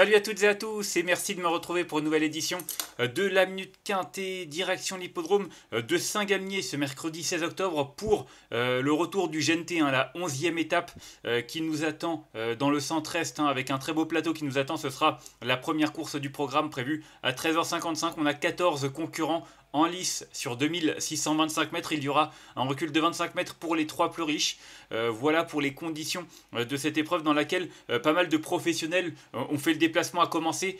Salut à toutes et à tous et merci de me retrouver pour une nouvelle édition euh, de la Minute Quintée direction l'hippodrome euh, de saint gamnier ce mercredi 16 octobre pour euh, le retour du GNT, hein, la 11e étape qui nous attend dans le centre-est hein, avec un très beau plateau qui nous attend. Ce sera la première course du programme prévue à 13h55. On a 14 concurrents en lice sur 2625 mètres. Il y aura un recul de 25 mètres pour les trois plus riches. Euh, voilà pour les conditions euh, de cette épreuve dans laquelle euh, pas mal de professionnels ont fait le déplacement, à commencer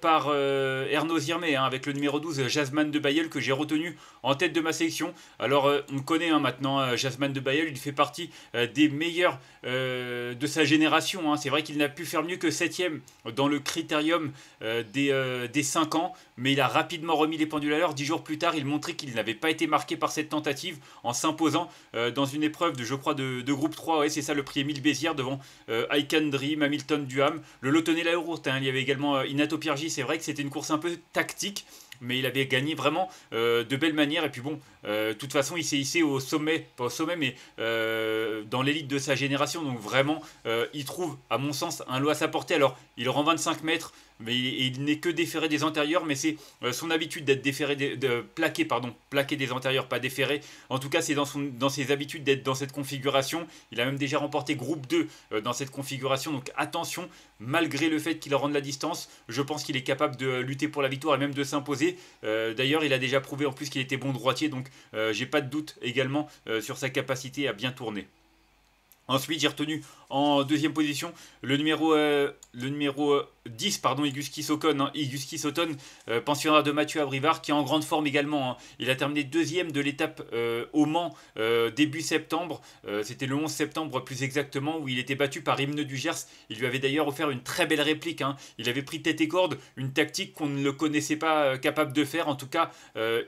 par Ernaud Zirmé, hein, avec le numéro 12, Jasmine de Bayeul, que j'ai retenu en tête de ma sélection. Alors, on connaît hein, maintenant Jasmine de Bayeul, il fait partie des meilleurs de sa génération. Hein. C'est vrai qu'il n'a pu faire mieux que 7ème dans le critérium des, des 5 ans mais il a rapidement remis les pendules à l'heure. Dix jours plus tard, il montrait qu'il n'avait pas été marqué par cette tentative en s'imposant euh, dans une épreuve de, je crois, de, groupe 3. Ouais, c'est ça le prix Émile Bézières devant euh, Hamilton Duham. Le lotonnait la hein, Il y avait également euh, Inato Piergi. C'est vrai que c'était une course un peu tactique mais il avait gagné vraiment euh, de belles manières Et puis bon, euh, de toute façon, il s'est hissé au sommet, pas au sommet, mais euh, dans l'élite de sa génération. Donc vraiment, il trouve, à mon sens, un lot à sa portée. Alors, il rend 25 mètres mais il, n'est que déféré des antérieurs, mais c'est son habitude d'être déféré, de, plaqué, pardon, plaqué des antérieurs, pas déféré. En tout cas, c'est dans, dans ses habitudes d'être dans cette configuration. Il a même déjà remporté groupe 2 dans cette configuration, donc attention, malgré le fait qu'il rende la distance, je pense qu'il est capable de lutter pour la victoire et même de s'imposer. Euh, d'ailleurs, il a déjà prouvé en plus qu'il était bon droitier, donc euh, j'ai pas de doute également euh, sur sa capacité à bien tourner. Ensuite, j'ai retenu en deuxième position le numéro, le numéro 10, pardon, Iguski Sokon, hein. Iguski Soton, euh, pensionnaire de Mathieu Abrivard, qui est en grande forme également. Hein. Il a terminé deuxième de l'étape euh, au Mans euh, début septembre. C'était le 11 septembre plus exactement, où il était battu par Hymne du Gers. Il lui avait d'ailleurs offert une très belle réplique. Hein. Il avait pris tête et corde, une tactique qu'on ne le connaissait pas capable de faire. En tout cas,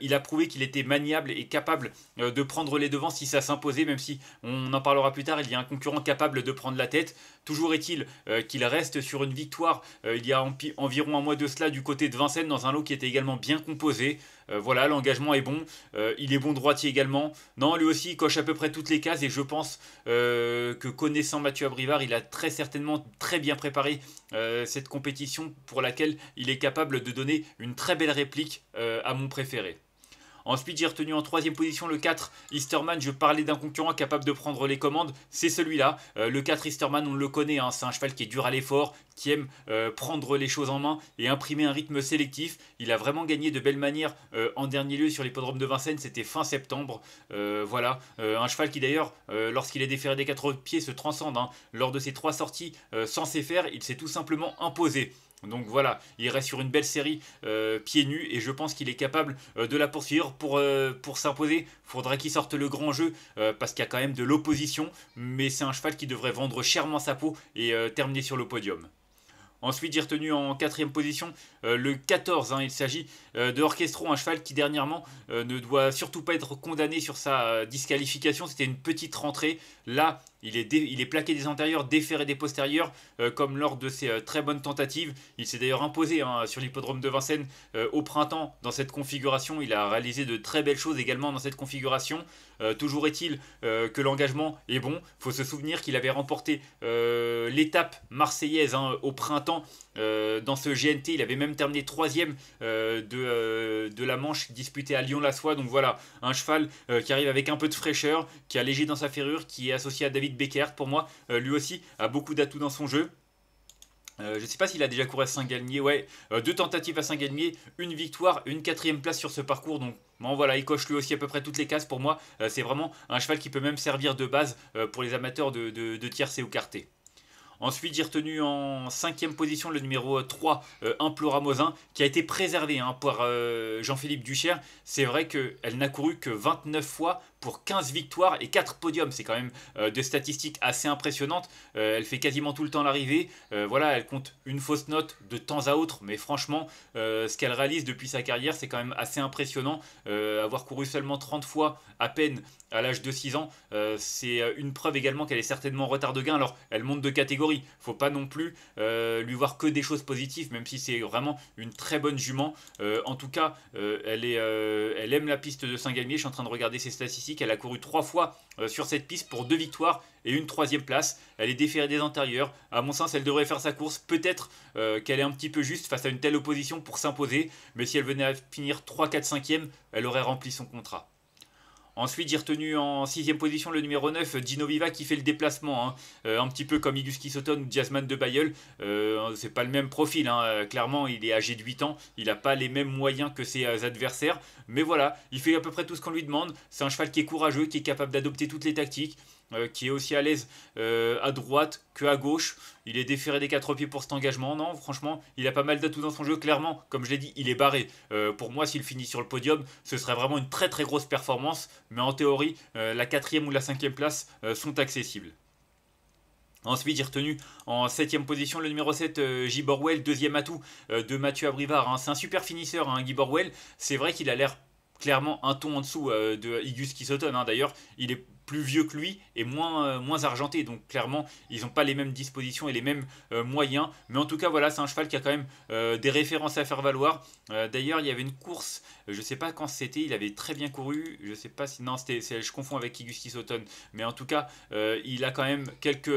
il a prouvé qu'il était maniable et capable de prendre les devants si ça s'imposait, même si on en parlera plus tard, il y a un concurrent capable de prendre la tête. Toujours est-il qu'il reste sur une victoire euh, il y a environ un mois de cela du côté de Vincennes dans un lot qui était également bien composé. Euh, voilà, l'engagement est bon. Euh, il est bon droitier également. Non, lui aussi, il coche à peu près toutes les cases et je pense que connaissant Mathieu Abrivard, il a très certainement très bien préparé cette compétition pour laquelle il est capable de donner une très belle réplique à mon préféré. Ensuite, j'ai retenu en troisième position le 4 Easterman. Je parlais d'un concurrent capable de prendre les commandes. C'est celui-là. Euh, le 4 Easterman, on le connaît. Hein. c'est un cheval qui est dur à l'effort, qui aime euh, prendre les choses en main et imprimer un rythme sélectif. Il a vraiment gagné de belles manières euh, en dernier lieu sur l'hippodrome de Vincennes. C'était fin septembre. voilà. un cheval qui d'ailleurs, lorsqu'il est déféré des quatre pieds, se transcende. Hein. Lors de ses trois sorties sans faire, il s'est tout simplement imposé. Donc voilà, il reste sur une belle série euh, pieds nus et je pense qu'il est capable euh, de la poursuivre pour, s'imposer. Euh, il s'imposer. Faudra qu'il sorte le grand jeu parce qu'il y a quand même de l'opposition, mais c'est un cheval qui devrait vendre chèrement sa peau et terminer sur le podium. Ensuite, j'ai retenu en quatrième position le 14. Hein. il s'agit d'Orchestro, de un cheval qui dernièrement ne doit surtout pas être condamné sur sa disqualification. C'était une petite rentrée. Là, il est, il est plaqué des antérieurs, déféré des postérieurs, euh, comme lors de ses euh, très bonnes tentatives. Il s'est d'ailleurs imposé hein, sur l'hippodrome de Vincennes euh, au printemps dans cette configuration. Il a réalisé de très belles choses également dans cette configuration. toujours est-il que l'engagement est bon. il faut se souvenir qu'il avait remporté l'étape marseillaise hein, au printemps dans ce GNT. Il avait même terminé troisième de, de, la manche disputée à Lyon-la-Soie. Donc voilà, un cheval qui arrive avec un peu de fraîcheur, qui a léger dans sa ferrure, qui est associé à David Becker pour moi, euh, lui aussi a beaucoup d'atouts dans son jeu. Euh, je ne sais pas s'il a déjà couru à Saint-Galmier. Ouais, euh, deux tentatives à Saint-Galmier, une victoire, une quatrième place sur ce parcours. Donc, bon, voilà, il coche lui aussi à peu près toutes les cases. Pour moi, c'est vraiment un cheval qui peut même servir de base pour les amateurs de, de, de tiercé ou quarté. Ensuite, j'ai retenu en cinquième position le numéro 3, Imploramosin, qui a été préservé hein, par Jean-Philippe Duchère. C'est vrai qu'elle n'a couru que 29 fois pour 15 victoires et 4 podiums. C'est quand même euh, des statistiques assez impressionnantes. Euh, elle fait quasiment tout le temps l'arrivée. Euh, voilà, elle compte une fausse note de temps à autre, mais franchement, ce qu'elle réalise depuis sa carrière, c'est quand même assez impressionnant. avoir couru seulement 30 fois à peine à l'âge de 6 ans, c'est une preuve également qu'elle est certainement en retard de gain. Alors, elle monte de catégorie. Il ne Faut pas non plus lui voir que des choses positives, même si c'est vraiment une très bonne jument. en tout cas, elle, elle aime la piste de Saint-Galmier. Je suis en train de regarder ses statistiques. Elle a couru trois fois euh, sur cette piste pour deux victoires et une troisième place. Elle est déférée des antérieurs. À mon sens, elle devrait faire sa course. Peut-être euh, qu'elle est un petit peu juste face à une telle opposition pour s'imposer. Mais si elle venait à finir 3, 4, 5 elle aurait rempli son contrat. Ensuite, j'ai retenu en sixième position le numéro 9, Dino Viva, qui fait le déplacement, hein. euh, un petit peu comme Igus Kisoton ou Jasmine de Bayeul. Euh, c'est pas le même profil, hein. euh, clairement, il est âgé de 8 ans, il n'a pas les mêmes moyens que ses adversaires, mais voilà, il fait à peu près tout ce qu'on lui demande. C'est un cheval qui est courageux, qui est capable d'adopter toutes les tactiques. Euh, qui est aussi à l'aise euh, à droite que à gauche. Il est déféré des quatre pieds pour cet engagement. Non, franchement, il a pas mal d'atouts dans son jeu. Clairement, comme je l'ai dit, il est barré. Euh, pour moi, s'il finit sur le podium, ce serait vraiment une très très grosse performance. Mais en théorie, la quatrième ou la cinquième place sont accessibles. Ensuite, j'ai retenu en 7 position le numéro 7, Giborwell. deuxième atout de Mathieu Abrivard. Hein. C'est un super finisseur, hein, Guy Borwell. C'est vrai qu'il a l'air clairement un ton en dessous de Igus Kisoton. Hein. D'ailleurs, il est vieux que lui et moins, euh, moins argenté. Donc clairement, ils n'ont pas les mêmes dispositions et les mêmes euh, moyens. Mais en tout cas, voilà, c'est un cheval qui a quand même euh, des références à faire valoir. D'ailleurs, il y avait une course, je sais pas quand c'était, il avait très bien couru. Je sais pas si. Non, c'était, je confonds avec Iguski Sauton. Mais en tout cas, il a quand même quelques.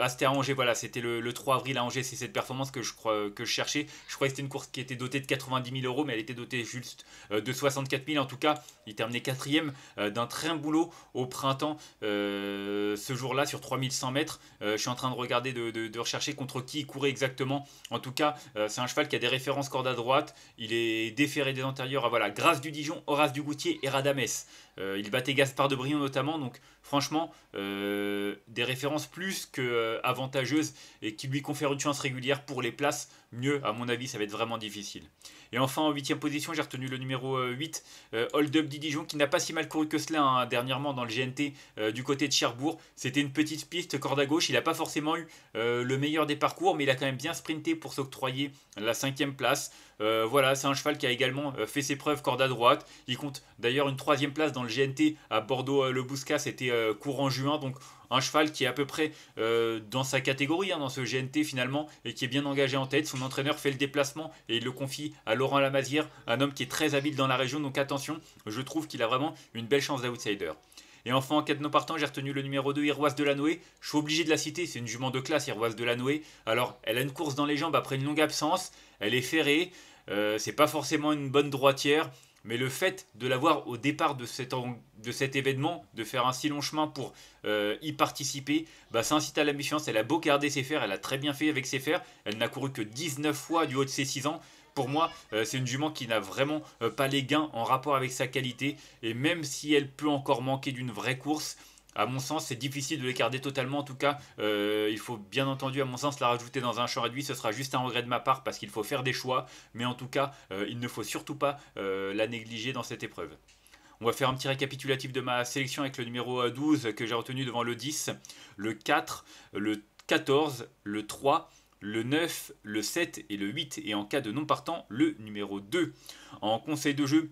Ah, à Angers, voilà, c'était le, 3 avril à Angers. C'est cette performance que je, crois, que je cherchais. Je crois que c'était une course qui était dotée de 90 000 euros, mais elle était dotée juste de 64 000. En tout cas, il terminait quatrième d'un train boulot au printemps euh, ce jour-là, sur 3100 mètres, euh, je suis en train de regarder, de, rechercher contre qui il courait exactement. En tout cas, euh, c'est un cheval qui a des références corde à droite. Il est déféré des antérieurs à voilà, Grâce du Dijon, Horace du Goutier et Radames. il battait Gaspard de Brion notamment. Donc, franchement, des références plus qu'avantageuses avantageuses et qui lui confèrent une chance régulière pour les places. Mieux, à mon avis, ça va être vraiment difficile. Et enfin, en 8 position, j'ai retenu le numéro 8, Hold Up Dijon, qui n'a pas si mal couru que cela hein, dernièrement dans le GNT. Euh, du côté de Cherbourg. C'était une petite piste, corde à gauche. Il n'a pas forcément eu euh, le meilleur des parcours, mais il a quand même bien sprinté pour s'octroyer la cinquième place. Euh, voilà, c'est un cheval qui a également fait ses preuves corde à droite. Il compte d'ailleurs une troisième place dans le GNT à Bordeaux-Le Bousca. C'était courant juin, donc un cheval qui est à peu près dans sa catégorie, hein, dans ce GNT finalement, et qui est bien engagé en tête. Son entraîneur fait le déplacement et il le confie à Laurent Lamazière, un homme qui est très habile dans la région. Donc attention, je trouve qu'il a vraiment une belle chance d'outsider. Et enfin, en cas de non partant, j'ai retenu le numéro 2, la Noé. Je suis obligé de la citer, c'est une jument de classe, la Noé Alors, elle a une course dans les jambes après une longue absence, elle est ferrée, euh, c'est pas forcément une bonne droitière. Mais le fait de l'avoir au départ de cet, événement, de faire un si long chemin pour euh, y participer, bah, ça incite à la méfiance. Elle a beau garder ses fers, elle a très bien fait avec ses fers. Elle n'a couru que 19 fois du haut de ses 6 ans. Pour moi, euh, c'est une jument qui n'a vraiment euh, pas les gains en rapport avec sa qualité. Et même si elle peut encore manquer d'une vraie course, à mon sens, c'est difficile de l'écarter totalement. En tout cas, euh, il faut bien entendu, à mon sens, la rajouter dans un champ réduit. Ce sera juste un regret de ma part parce qu'il faut faire des choix. Mais en tout cas, il ne faut surtout pas la négliger dans cette épreuve. On va faire un petit récapitulatif de ma sélection avec le numéro 12 que j'ai retenu devant le 10, le 4, le 14, le 3, le 9, le 7 et le 8, et en cas de non partant, le numéro 2. En conseil de jeu,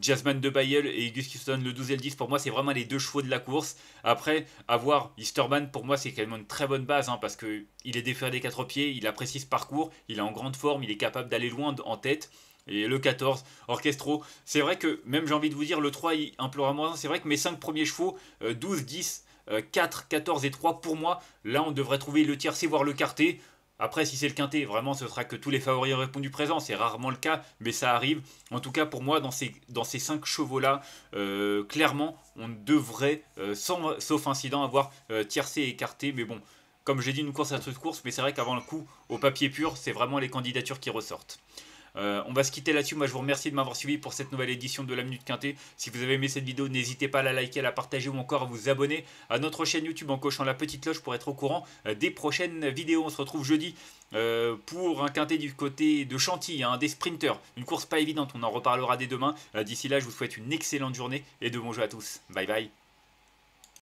Jasmine de Bayel et Igus Houston, le 12 et le 10, pour moi, c'est vraiment les deux chevaux de la course. Après, avoir Easterman, pour moi, c'est quand même une très bonne base, hein, parce qu'il est déféré des 4 pieds, il apprécie ce parcours, il est en grande forme, il est capable d'aller loin en tête. Et le 14, Orchestro. C'est vrai que, même j'ai envie de vous dire, le 3, il moins. C'est vrai que mes 5 premiers chevaux, 12, 10, 4, 14 et 3, pour moi, là, on devrait trouver le tiercé, voire le quarté. Après, si c'est le quintet, vraiment, ce sera que tous les favoris ont répondu présent. C'est rarement le cas, mais ça arrive. En tout cas, pour moi, dans ces, dans cinq chevaux-là, euh, clairement, on devrait, euh, sauf incident, avoir euh, tiercé et écarté. Mais bon, comme j'ai dit, une course à toute course, mais c'est vrai qu'avant le coup, au papier pur, c'est vraiment les candidatures qui ressortent. Euh, on va se quitter là-dessus. Moi, je vous remercie de m'avoir suivi pour cette nouvelle édition de la Minute Quintée. Si vous avez aimé cette vidéo, n'hésitez pas à la liker, à la partager ou encore à vous abonner à notre chaîne YouTube en cochant la petite cloche pour être au courant euh, des prochaines vidéos. On se retrouve jeudi euh, pour un quintet du côté de Chantilly, hein, des sprinters. Une course pas évidente, on en reparlera dès demain. D'ici là, je vous souhaite une excellente journée et de bons jeux à tous. Bye bye.